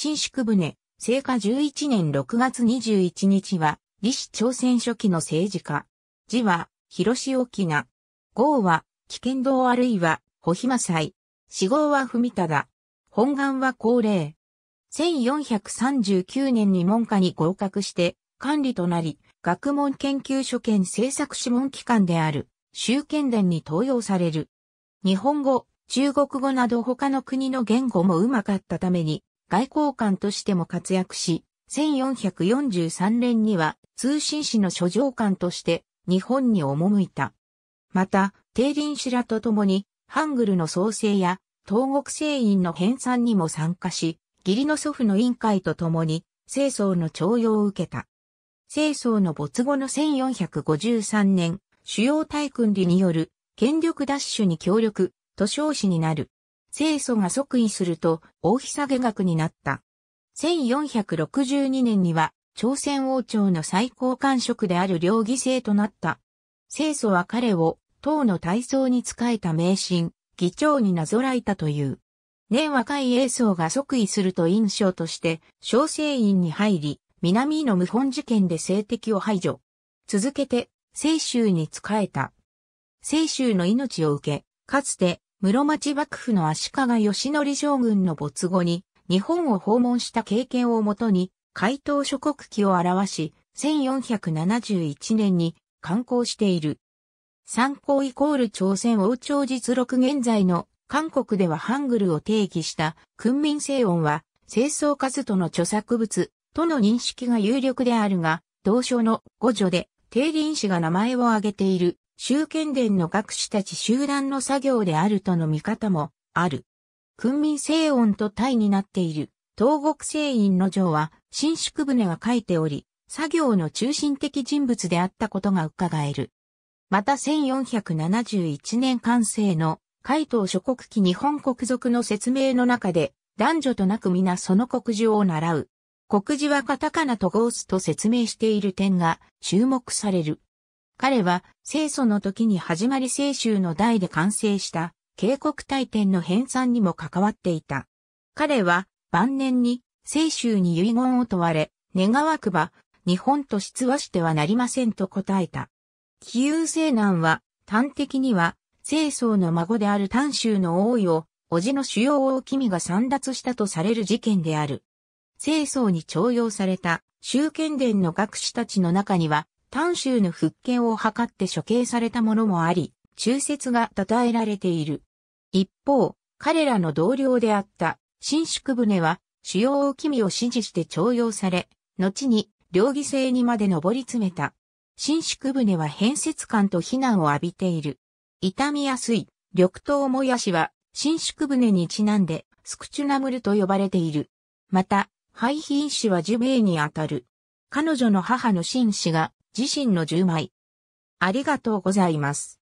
新宿船、聖火11年6月21日は、李氏朝鮮初期の政治家。字は、広志沖が。号は、危険道あるいは、保暇祭。死号は文忠。本願は高齢。1439年に門下に合格して、管理となり、学問研究所兼政策諮問機関である、集権伝に登用される。日本語、中国語など他の国の言語もうまかったために、外交官としても活躍し、1443年には通信使の諸上官として日本に赴いた。また、定林氏らと共に、ハングルの創生や東国製院の編纂にも参加し、義理の祖父の委員会と共に、清掃の徴用を受けた。清掃の没後の1453年、主要大君理による権力奪取に協力、都称使になる。清祖が即位すると、大日下げ額になった。1462年には、朝鮮王朝の最高官職である両義生となった。清祖は彼を、党の体操に仕えた名神、議長になぞらえたという。年若い英宗が即位すると印象として、小生院に入り、南の無本事件で政敵を排除。続けて、清州に仕えた。清州の命を受け、かつて室町幕府の足利義則将軍の没後に、日本を訪問した経験をもとに、海東諸国記を表し、1471年に刊行している。参考イコール朝鮮王朝実録現在の韓国ではハングルを定義した訓民正音は、清掃数との著作物との認識が有力であるが、同書の五女で、定林氏が名前を挙げている集権伝の学士たち集団の作業であるとの見方もある。訓民聖音と対になっている東国聖院の城は新宿船が書いており、作業の中心的人物であったことが伺える。また1471年完成の海東諸国記日本国族の説明の中で男女となく皆その国事を習う。国事はカタカナとゴースと説明している点が注目される。彼は清楚の時に始まり清州の代で完成した渓谷大典の編纂にも関わっていた。彼は晩年に清州に遺言を問われ、願わくば日本と失話してはなりませんと答えた。紀有西南は端的には清楚の孫である丹州の王位を叔父の主要王君が散奪したとされる事件である。清楚に徴用された、宗剣伝の学士たちの中には、丹州の復権を図って処刑されたものもあり、忠説が称えられている。一方、彼らの同僚であった新宿船は主要機君を支持して徴用され、後に両義制にまで上り詰めた。新宿船は変節感と非難を浴びている。痛みやすい、緑豆もやしは、新宿船にちなんで、スクチュナムルと呼ばれている。また、廃品氏は呪命にあたる。彼女の母の紳士が、自身の10枚。ありがとうございます。